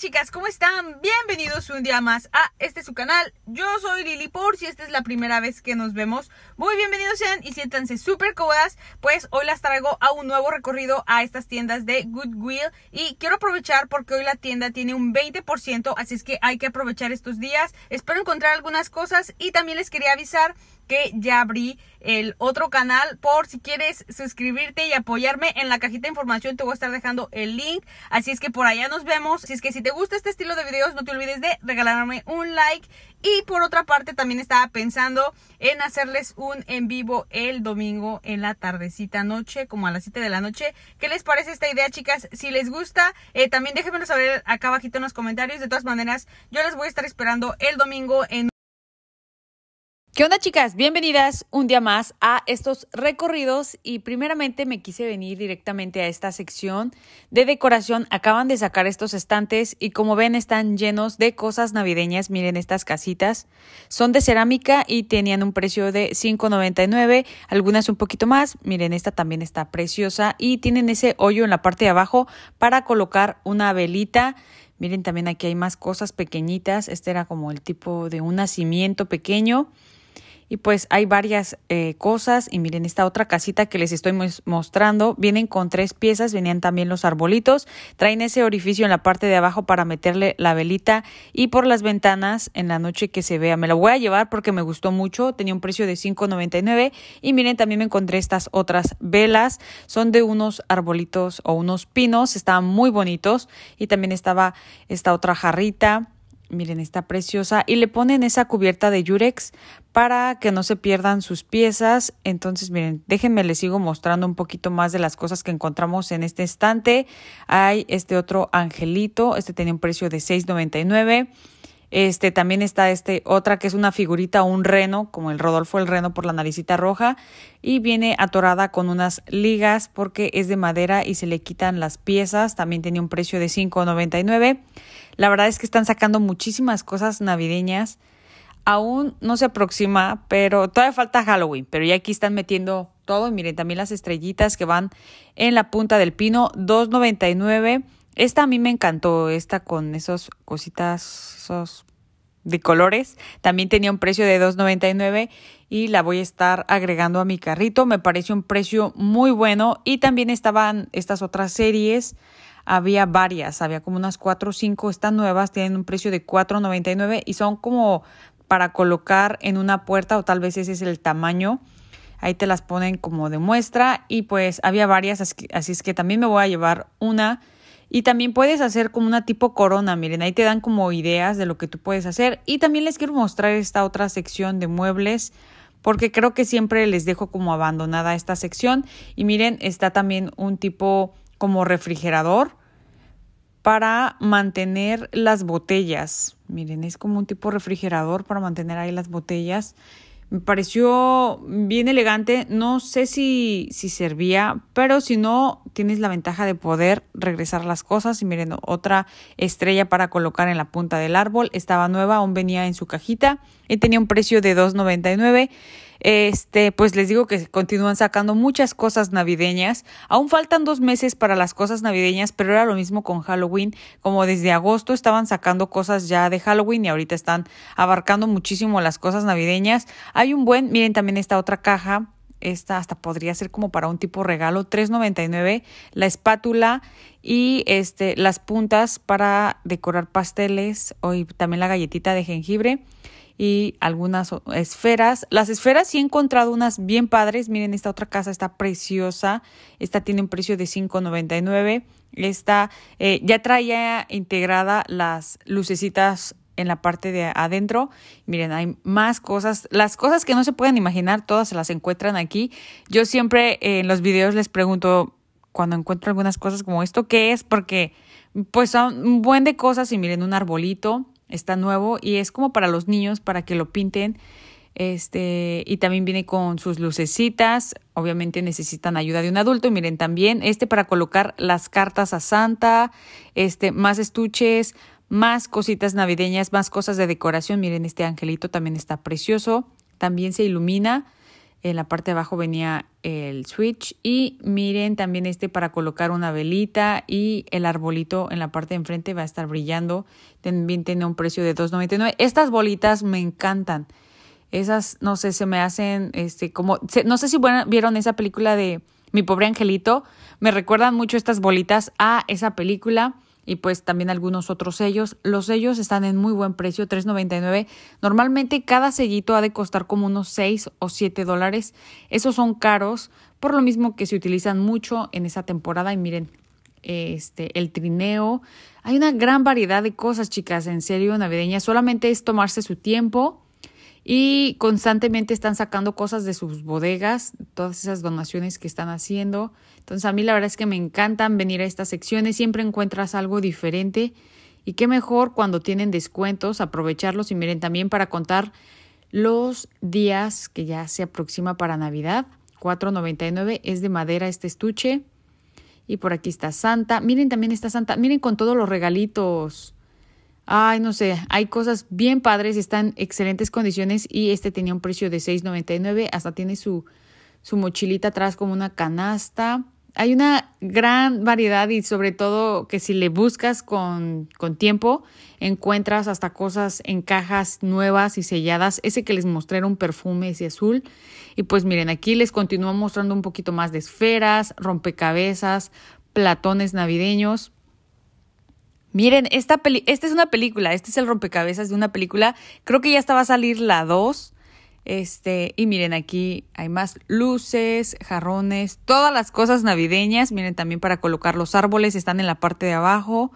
chicas, ¿cómo están? Bienvenidos un día más a este su canal. Yo soy Lili por si esta es la primera vez que nos vemos. Muy bienvenidos sean y siéntanse súper cómodas, pues hoy las traigo a un nuevo recorrido a estas tiendas de Goodwill y quiero aprovechar porque hoy la tienda tiene un 20%, así es que hay que aprovechar estos días. Espero encontrar algunas cosas y también les quería avisar que ya abrí el otro canal por si quieres suscribirte y apoyarme en la cajita de información te voy a estar dejando el link así es que por allá nos vemos si es que si te gusta este estilo de videos no te olvides de regalarme un like y por otra parte también estaba pensando en hacerles un en vivo el domingo en la tardecita noche como a las 7 de la noche ¿qué les parece esta idea chicas? si les gusta eh, también déjenmelo saber acá abajito en los comentarios de todas maneras yo les voy a estar esperando el domingo en ¿Qué onda chicas? Bienvenidas un día más a estos recorridos y primeramente me quise venir directamente a esta sección de decoración. Acaban de sacar estos estantes y como ven están llenos de cosas navideñas. Miren estas casitas. Son de cerámica y tenían un precio de $5.99, algunas un poquito más. Miren esta también está preciosa y tienen ese hoyo en la parte de abajo para colocar una velita. Miren también aquí hay más cosas pequeñitas. Este era como el tipo de un nacimiento pequeño. Y pues hay varias eh, cosas. Y miren, esta otra casita que les estoy mostrando, vienen con tres piezas, venían también los arbolitos. Traen ese orificio en la parte de abajo para meterle la velita y por las ventanas en la noche que se vea. Me lo voy a llevar porque me gustó mucho, tenía un precio de $5.99. Y miren, también me encontré estas otras velas, son de unos arbolitos o unos pinos, estaban muy bonitos. Y también estaba esta otra jarrita Miren, está preciosa. Y le ponen esa cubierta de Yurex para que no se pierdan sus piezas. Entonces, miren, déjenme les sigo mostrando un poquito más de las cosas que encontramos en este estante. Hay este otro angelito. Este tenía un precio de $6.99. Este, también está este, otra que es una figurita, un reno, como el Rodolfo el reno por la naricita roja, y viene atorada con unas ligas porque es de madera y se le quitan las piezas. También tenía un precio de $5.99. La verdad es que están sacando muchísimas cosas navideñas. Aún no se aproxima, pero todavía falta Halloween, pero ya aquí están metiendo todo. Y miren, también las estrellitas que van en la punta del pino, $2.99. Esta a mí me encantó, esta con esas cositas, esos de colores. También tenía un precio de $2.99 y la voy a estar agregando a mi carrito. Me parece un precio muy bueno y también estaban estas otras series. Había varias, había como unas 4 o 5. Estas nuevas tienen un precio de $4.99 y son como para colocar en una puerta o tal vez ese es el tamaño. Ahí te las ponen como de muestra y pues había varias, así es que también me voy a llevar una y también puedes hacer como una tipo corona, miren, ahí te dan como ideas de lo que tú puedes hacer. Y también les quiero mostrar esta otra sección de muebles porque creo que siempre les dejo como abandonada esta sección. Y miren, está también un tipo como refrigerador para mantener las botellas. Miren, es como un tipo refrigerador para mantener ahí las botellas. Me pareció bien elegante. No sé si, si servía, pero si no, tienes la ventaja de poder regresar las cosas. Y miren, otra estrella para colocar en la punta del árbol. Estaba nueva, aún venía en su cajita y tenía un precio de $2.99 este, pues les digo que continúan sacando muchas cosas navideñas. Aún faltan dos meses para las cosas navideñas, pero era lo mismo con Halloween, como desde agosto estaban sacando cosas ya de Halloween y ahorita están abarcando muchísimo las cosas navideñas. Hay un buen, miren también esta otra caja esta hasta podría ser como para un tipo regalo, 3.99 la espátula y este las puntas para decorar pasteles, hoy también la galletita de jengibre y algunas esferas. Las esferas sí he encontrado unas bien padres. Miren, esta otra casa está preciosa. Esta tiene un precio de $5.99. Esta eh, ya traía integrada las lucecitas en la parte de adentro. Miren, hay más cosas. Las cosas que no se pueden imaginar, todas se las encuentran aquí. Yo siempre eh, en los videos les pregunto cuando encuentro algunas cosas como esto, ¿qué es? Porque pues son un buen de cosas y miren, un arbolito está nuevo y es como para los niños, para que lo pinten. Este, y también viene con sus lucecitas. Obviamente necesitan ayuda de un adulto. Y miren, también este para colocar las cartas a Santa, este, más estuches, más cositas navideñas, más cosas de decoración. Miren, este angelito también está precioso, también se ilumina. En la parte de abajo venía el switch y miren también este para colocar una velita y el arbolito en la parte de enfrente va a estar brillando. También tiene un precio de $2.99. Estas bolitas me encantan. Esas, no sé, se me hacen, este, como, no sé si vieron esa película de Mi pobre angelito. Me recuerdan mucho estas bolitas a esa película y pues también algunos otros sellos. Los sellos están en muy buen precio, $3.99. Normalmente cada sellito ha de costar como unos 6 o 7 dólares. Esos son caros, por lo mismo que se utilizan mucho en esa temporada. Y miren, este, el trineo. Hay una gran variedad de cosas, chicas, en serio, navideña, Solamente es tomarse su tiempo y constantemente están sacando cosas de sus bodegas, todas esas donaciones que están haciendo. Entonces a mí la verdad es que me encantan venir a estas secciones, siempre encuentras algo diferente y qué mejor cuando tienen descuentos, aprovecharlos y miren también para contar los días que ya se aproxima para Navidad. 4.99 es de madera este estuche y por aquí está Santa. Miren también está Santa, miren con todos los regalitos ay, no sé, hay cosas bien padres, están en excelentes condiciones y este tenía un precio de $6.99, hasta tiene su, mochilita atrás como una canasta. Hay una gran variedad y sobre todo que si le buscas con, con tiempo, encuentras hasta cosas en cajas nuevas y selladas. Ese que les mostré era un perfume ese azul. Y pues miren, aquí les continúo mostrando un poquito más de esferas, rompecabezas, platones navideños. Miren, esta, esta es una película, este es el rompecabezas de una película. Creo que ya está a salir la 2. Este, y miren, aquí hay más luces, jarrones, todas las cosas navideñas. Miren, también para colocar los árboles están en la parte de abajo.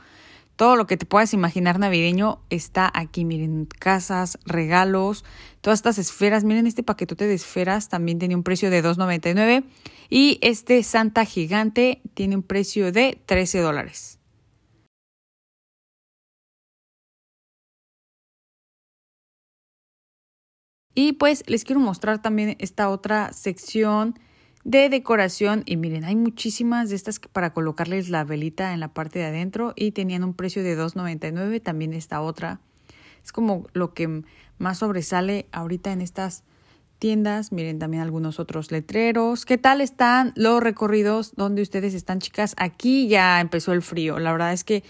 Todo lo que te puedas imaginar navideño está aquí. Miren, casas, regalos, todas estas esferas. Miren, este paquetote de esferas también tenía un precio de $2.99. Y este Santa gigante tiene un precio de 13 dólares. Y pues les quiero mostrar también esta otra sección de decoración y miren, hay muchísimas de estas para colocarles la velita en la parte de adentro y tenían un precio de $2.99, también esta otra. Es como lo que más sobresale ahorita en estas tiendas. Miren también algunos otros letreros. ¿Qué tal están los recorridos donde ustedes están, chicas? Aquí ya empezó el frío. La verdad es que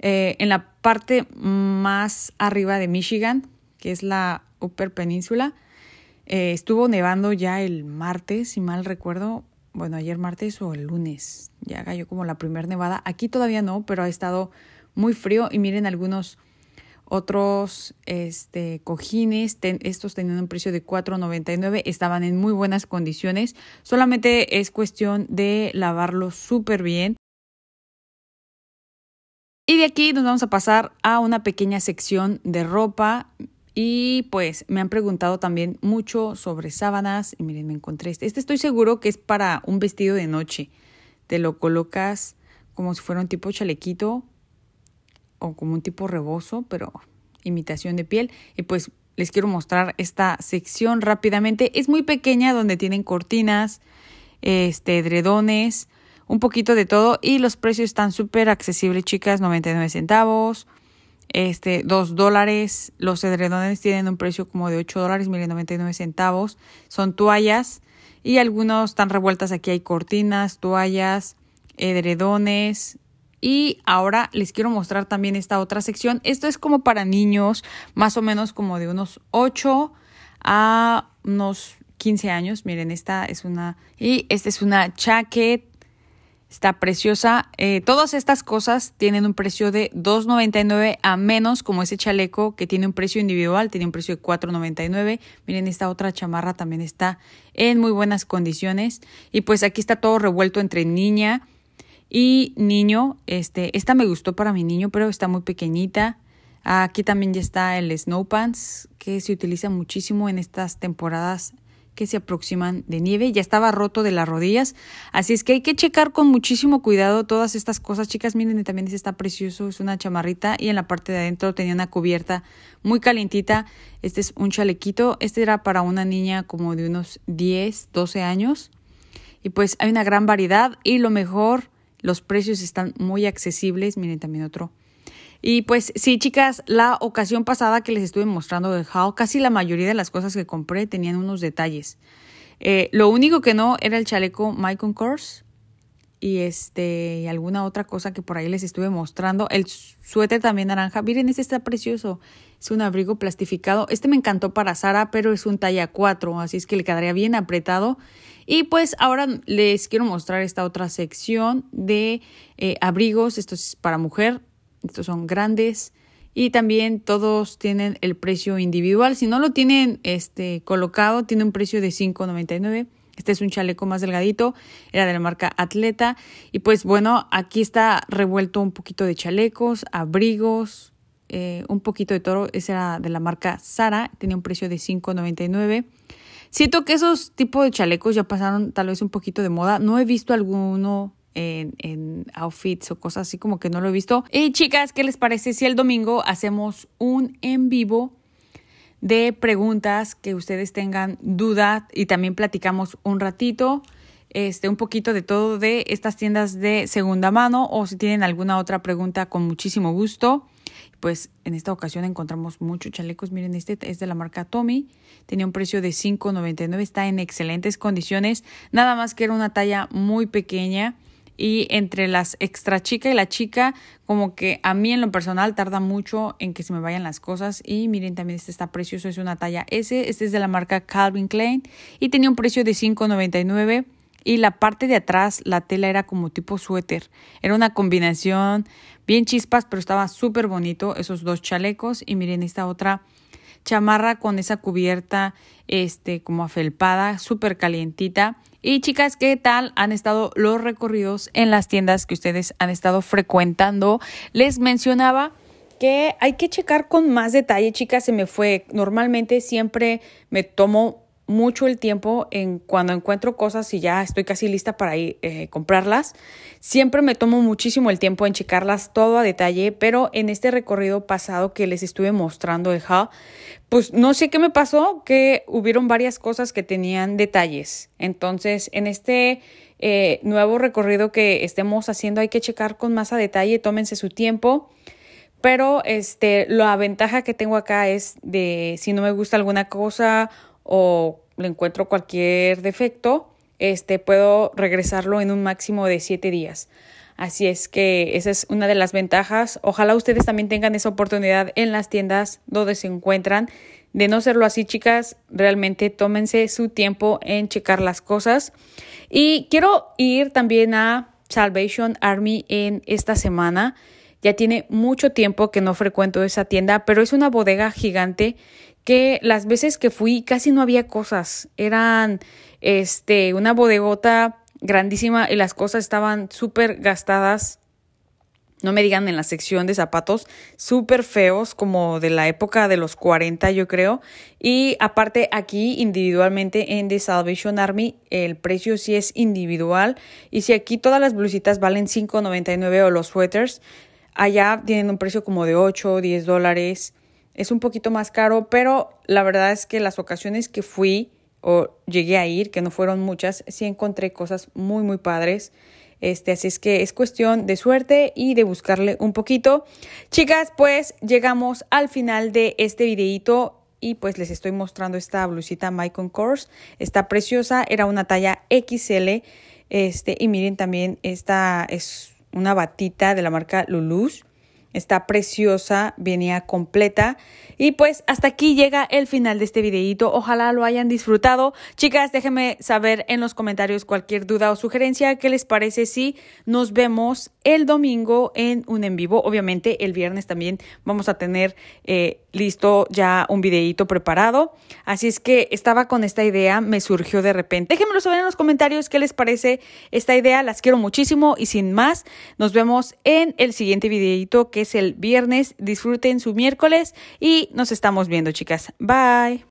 eh, en la parte más arriba de Michigan, que es la Upper Península. Eh, estuvo nevando ya el martes, si mal recuerdo, bueno, ayer martes o el lunes, ya cayó como la primera nevada. Aquí todavía no, pero ha estado muy frío y miren algunos otros este, cojines, estos tenían un precio de 4,99, estaban en muy buenas condiciones, solamente es cuestión de lavarlos súper bien. Y de aquí nos vamos a pasar a una pequeña sección de ropa. Y pues me han preguntado también mucho sobre sábanas. Y miren, me encontré este. Este estoy seguro que es para un vestido de noche. Te lo colocas como si fuera un tipo chalequito o como un tipo rebozo, pero imitación de piel. Y pues les quiero mostrar esta sección rápidamente. Es muy pequeña donde tienen cortinas, este, edredones, un poquito de todo. Y los precios están súper accesibles, chicas. 99 centavos. Este, 2 dólares, los edredones tienen un precio como de 8 dólares, y 99 centavos. Son toallas y algunos están revueltas. Aquí hay cortinas, toallas, edredones, y ahora les quiero mostrar también esta otra sección. Esto es como para niños, más o menos como de unos 8 a unos 15 años. Miren, esta es una... Y esta es una chaqueta Está preciosa. Eh, todas estas cosas tienen un precio de $2.99 a menos, como ese chaleco que tiene un precio individual, tiene un precio de $4.99. Miren, esta otra chamarra también está en muy buenas condiciones. Y pues aquí está todo revuelto entre niña y niño. Este, esta me gustó para mi niño, pero está muy pequeñita. Aquí también ya está el Snow Pants, que se utiliza muchísimo en estas temporadas que se aproximan de nieve, ya estaba roto de las rodillas, así es que hay que checar con muchísimo cuidado todas estas cosas, chicas, miren, también está precioso, es una chamarrita y en la parte de adentro tenía una cubierta muy calentita, este es un chalequito, este era para una niña como de unos 10, 12 años, y pues hay una gran variedad y lo mejor, los precios están muy accesibles, miren también otro y pues sí, chicas, la ocasión pasada que les estuve mostrando de casi la mayoría de las cosas que compré tenían unos detalles. Eh, lo único que no era el chaleco My Concourse y este alguna otra cosa que por ahí les estuve mostrando. El suéter también naranja. Miren, este está precioso. Es un abrigo plastificado. Este me encantó para Sara, pero es un talla 4, así es que le quedaría bien apretado. Y pues ahora les quiero mostrar esta otra sección de eh, abrigos. Esto es para mujer. Estos son grandes y también todos tienen el precio individual. Si no lo tienen este, colocado, tiene un precio de 5.99. Este es un chaleco más delgadito, era de la marca Atleta. Y pues bueno, aquí está revuelto un poquito de chalecos, abrigos, eh, un poquito de toro. Ese era de la marca Sara, tenía un precio de 5.99. Siento que esos tipos de chalecos ya pasaron tal vez un poquito de moda. No he visto alguno en, outfits o cosas así como que no lo he visto. Y chicas, ¿qué les parece si el domingo hacemos un en vivo de preguntas que ustedes tengan duda y también platicamos un ratito? Este, un poquito de todo de estas tiendas de segunda mano o si tienen alguna otra pregunta con muchísimo gusto pues en esta ocasión encontramos muchos chalecos. Miren, este es de la marca Tommy. Tenía un precio de $5.99. Está en excelentes condiciones. Nada más que era una talla muy pequeña y entre las extra chica y la chica, como que a mí en lo personal tarda mucho en que se me vayan las cosas. Y miren, también este está precioso, es una talla S, este es de la marca Calvin Klein y tenía un precio de $5.99 y la parte de atrás la tela era como tipo suéter. Era una combinación bien chispas, pero estaba súper bonito esos dos chalecos. Y miren esta otra chamarra con esa cubierta este como afelpada, súper calientita. Y chicas, ¿qué tal han estado los recorridos en las tiendas que ustedes han estado frecuentando? Les mencionaba que hay que checar con más detalle, chicas, se me fue. Normalmente siempre me tomo mucho el tiempo en cuando encuentro cosas y ya estoy casi lista para ir, eh, comprarlas. Siempre me tomo muchísimo el tiempo en checarlas todo a detalle, pero en este recorrido pasado que les estuve mostrando el pues no sé qué me pasó, que hubieron varias cosas que tenían detalles. Entonces, en este eh, nuevo recorrido que estemos haciendo hay que checar con más a detalle, tómense su tiempo. Pero este, la ventaja que tengo acá es de si no me gusta alguna cosa o le encuentro cualquier defecto, este, puedo regresarlo en un máximo de siete días. Así es que esa es una de las ventajas. Ojalá ustedes también tengan esa oportunidad en las tiendas donde se encuentran. De no serlo así, chicas, realmente tómense su tiempo en checar las cosas. Y quiero ir también a Salvation Army en esta semana. Ya tiene mucho tiempo que no frecuento esa tienda, pero es una bodega gigante que las veces que fui casi no había cosas, eran este una bodegota grandísima y las cosas estaban súper gastadas. No me digan en la sección de zapatos, súper feos, como de la época de los 40, yo creo. Y aparte, aquí individualmente en The Salvation Army, el precio sí es individual. Y si aquí todas las blusitas valen $5.99 o los sweaters, allá tienen un precio como de 8, o 10 dólares es un poquito más caro, pero la verdad es que las ocasiones que fui o llegué a ir, que no fueron muchas, sí encontré cosas muy, muy padres. Este, así es que es cuestión de suerte y de buscarle un poquito. Chicas, pues llegamos al final de este videito y pues les estoy mostrando esta blusita My Concourse. Está preciosa, era una talla XL. Este, y miren también esta es una batita de la marca Luluz. Está preciosa, venía completa. Y pues hasta aquí llega el final de este videito. Ojalá lo hayan disfrutado. Chicas, déjenme saber en los comentarios cualquier duda o sugerencia. ¿Qué les parece si nos vemos el domingo en un en vivo? Obviamente el viernes también vamos a tener eh, listo ya un videito preparado. Así es que estaba con esta idea, me surgió de repente. Déjenmelo saber en los comentarios qué les parece esta idea. Las quiero muchísimo y sin más, nos vemos en el siguiente videito que el viernes. Disfruten su miércoles y nos estamos viendo, chicas. Bye.